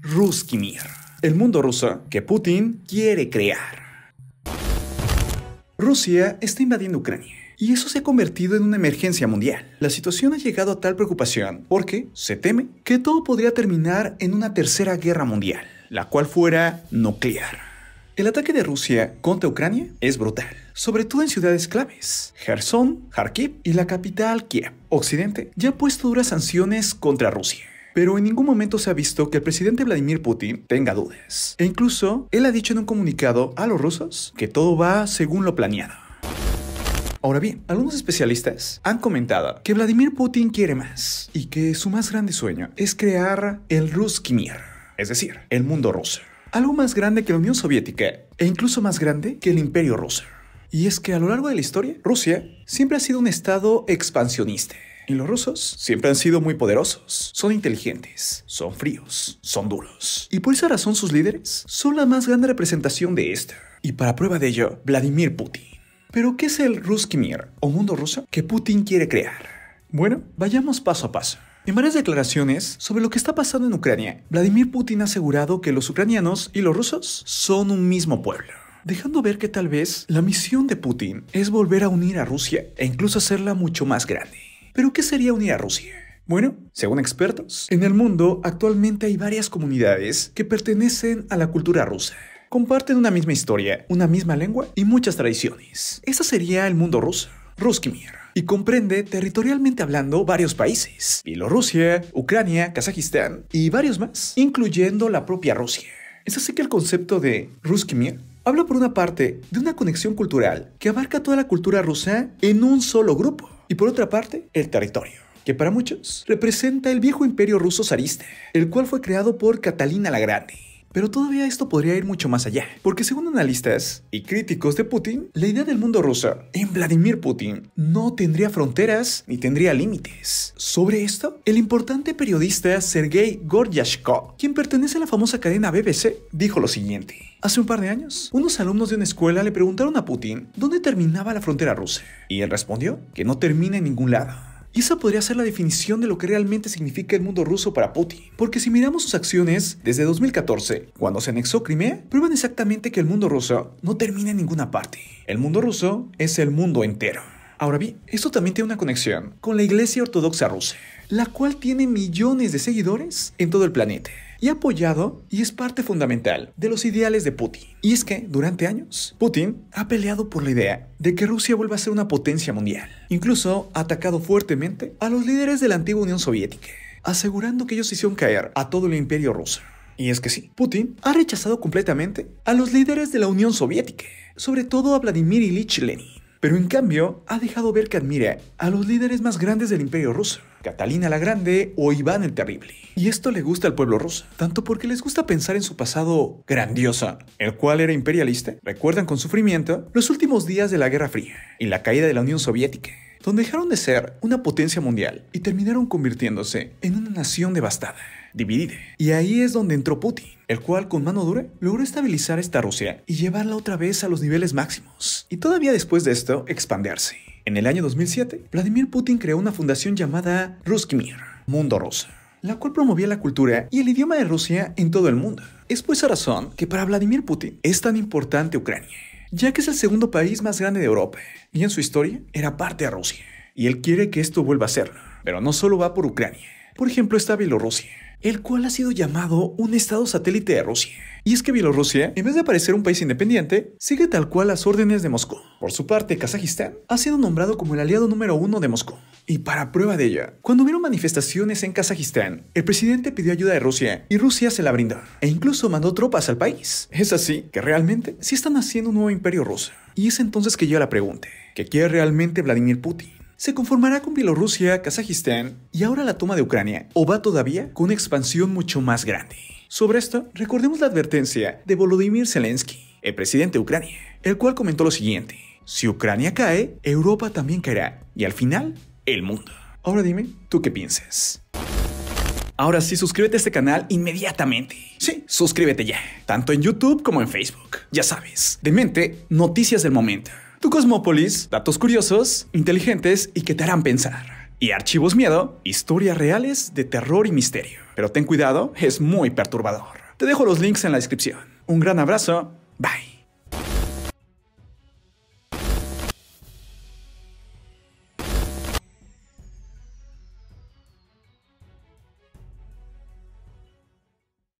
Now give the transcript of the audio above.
Ruskimir, el mundo ruso que Putin quiere crear. Rusia está invadiendo Ucrania. Y eso se ha convertido en una emergencia mundial. La situación ha llegado a tal preocupación porque se teme que todo podría terminar en una tercera guerra mundial, la cual fuera nuclear. El ataque de Rusia contra Ucrania es brutal, sobre todo en ciudades claves, Gerson, Kharkiv y la capital Kiev. Occidente ya ha puesto duras sanciones contra Rusia pero en ningún momento se ha visto que el presidente Vladimir Putin tenga dudas. E incluso, él ha dicho en un comunicado a los rusos que todo va según lo planeado. Ahora bien, algunos especialistas han comentado que Vladimir Putin quiere más y que su más grande sueño es crear el Ruskimir, es decir, el mundo ruso. Algo más grande que la Unión Soviética e incluso más grande que el Imperio Ruso. Y es que a lo largo de la historia, Rusia siempre ha sido un estado expansionista. Y los rusos siempre han sido muy poderosos, son inteligentes, son fríos, son duros. Y por esa razón sus líderes son la más grande representación de esto Y para prueba de ello, Vladimir Putin. Pero ¿qué es el Ruskimir o mundo ruso que Putin quiere crear? Bueno, vayamos paso a paso. En varias declaraciones sobre lo que está pasando en Ucrania, Vladimir Putin ha asegurado que los ucranianos y los rusos son un mismo pueblo dejando ver que tal vez la misión de Putin es volver a unir a Rusia e incluso hacerla mucho más grande. Pero ¿qué sería unir a Rusia? Bueno, según expertos, en el mundo actualmente hay varias comunidades que pertenecen a la cultura rusa comparten una misma historia, una misma lengua y muchas tradiciones. Ese sería el mundo ruso, Ruskimir, y comprende territorialmente hablando varios países, Bielorrusia, Ucrania, Kazajistán y varios más, incluyendo la propia Rusia. Es así que el concepto de Ruskimir habla por una parte de una conexión cultural que abarca toda la cultura rusa en un solo grupo y por otra parte, el territorio que para muchos representa el viejo imperio ruso zarista, el cual fue creado por Catalina la Grande, pero todavía esto podría ir mucho más allá, porque según analistas y críticos de Putin, la idea del mundo ruso en Vladimir Putin no tendría fronteras ni tendría límites. Sobre esto, el importante periodista Sergei Goryashko, quien pertenece a la famosa cadena BBC, dijo lo siguiente. Hace un par de años, unos alumnos de una escuela le preguntaron a Putin dónde terminaba la frontera rusa, y él respondió que no termina en ningún lado. Y esa podría ser la definición de lo que realmente significa el mundo ruso para Putin. Porque si miramos sus acciones desde 2014, cuando se anexó Crimea, prueban exactamente que el mundo ruso no termina en ninguna parte. El mundo ruso es el mundo entero. Ahora bien, esto también tiene una conexión con la Iglesia Ortodoxa Rusa, la cual tiene millones de seguidores en todo el planeta y apoyado y es parte fundamental de los ideales de Putin. Y es que durante años, Putin ha peleado por la idea de que Rusia vuelva a ser una potencia mundial. Incluso ha atacado fuertemente a los líderes de la antigua Unión Soviética, asegurando que ellos hicieron caer a todo el imperio ruso. Y es que sí, Putin ha rechazado completamente a los líderes de la Unión Soviética, sobre todo a Vladimir Ilich Lenin pero en cambio, ha dejado ver que admira a los líderes más grandes del imperio ruso, Catalina la Grande o Iván el Terrible. Y esto le gusta al pueblo ruso, tanto porque les gusta pensar en su pasado grandioso, el cual era imperialista, recuerdan con sufrimiento los últimos días de la Guerra Fría y la caída de la Unión Soviética donde dejaron de ser una potencia mundial y terminaron convirtiéndose en una nación devastada. Y ahí es donde entró Putin, el cual con mano dura logró estabilizar esta Rusia y llevarla otra vez a los niveles máximos, y todavía después de esto expandirse. En el año 2007, Vladimir Putin creó una fundación llamada Ruskimir, Mundo Ruso, la cual promovía la cultura y el idioma de Rusia en todo el mundo. Es por esa razón que para Vladimir Putin es tan importante Ucrania, ya que es el segundo país más grande de Europa y en su historia era parte de Rusia. Y él quiere que esto vuelva a serlo, pero no solo va por Ucrania, por ejemplo, está Bielorrusia, el cual ha sido llamado un estado satélite de Rusia. Y es que Bielorrusia, en vez de parecer un país independiente, sigue tal cual las órdenes de Moscú. Por su parte, Kazajistán ha sido nombrado como el aliado número uno de Moscú. Y para prueba de ello, cuando hubieron manifestaciones en Kazajistán, el presidente pidió ayuda de Rusia y Rusia se la brindó, e incluso mandó tropas al país. Es así que realmente sí están haciendo un nuevo imperio ruso. Y es entonces que yo la pregunto, ¿qué quiere realmente Vladimir Putin? se conformará con Bielorrusia, Kazajistán y ahora la toma de Ucrania, o va todavía con una expansión mucho más grande. Sobre esto, recordemos la advertencia de Volodymyr Zelensky, el presidente de Ucrania, el cual comentó lo siguiente, si Ucrania cae, Europa también caerá, y al final, el mundo. Ahora dime, ¿tú qué piensas? Ahora sí, suscríbete a este canal inmediatamente. Sí, suscríbete ya, tanto en YouTube como en Facebook. Ya sabes, de mente, noticias del momento. Tu Cosmópolis, datos curiosos, inteligentes y que te harán pensar. Y Archivos Miedo, historias reales de terror y misterio. Pero ten cuidado, es muy perturbador. Te dejo los links en la descripción. Un gran abrazo, bye.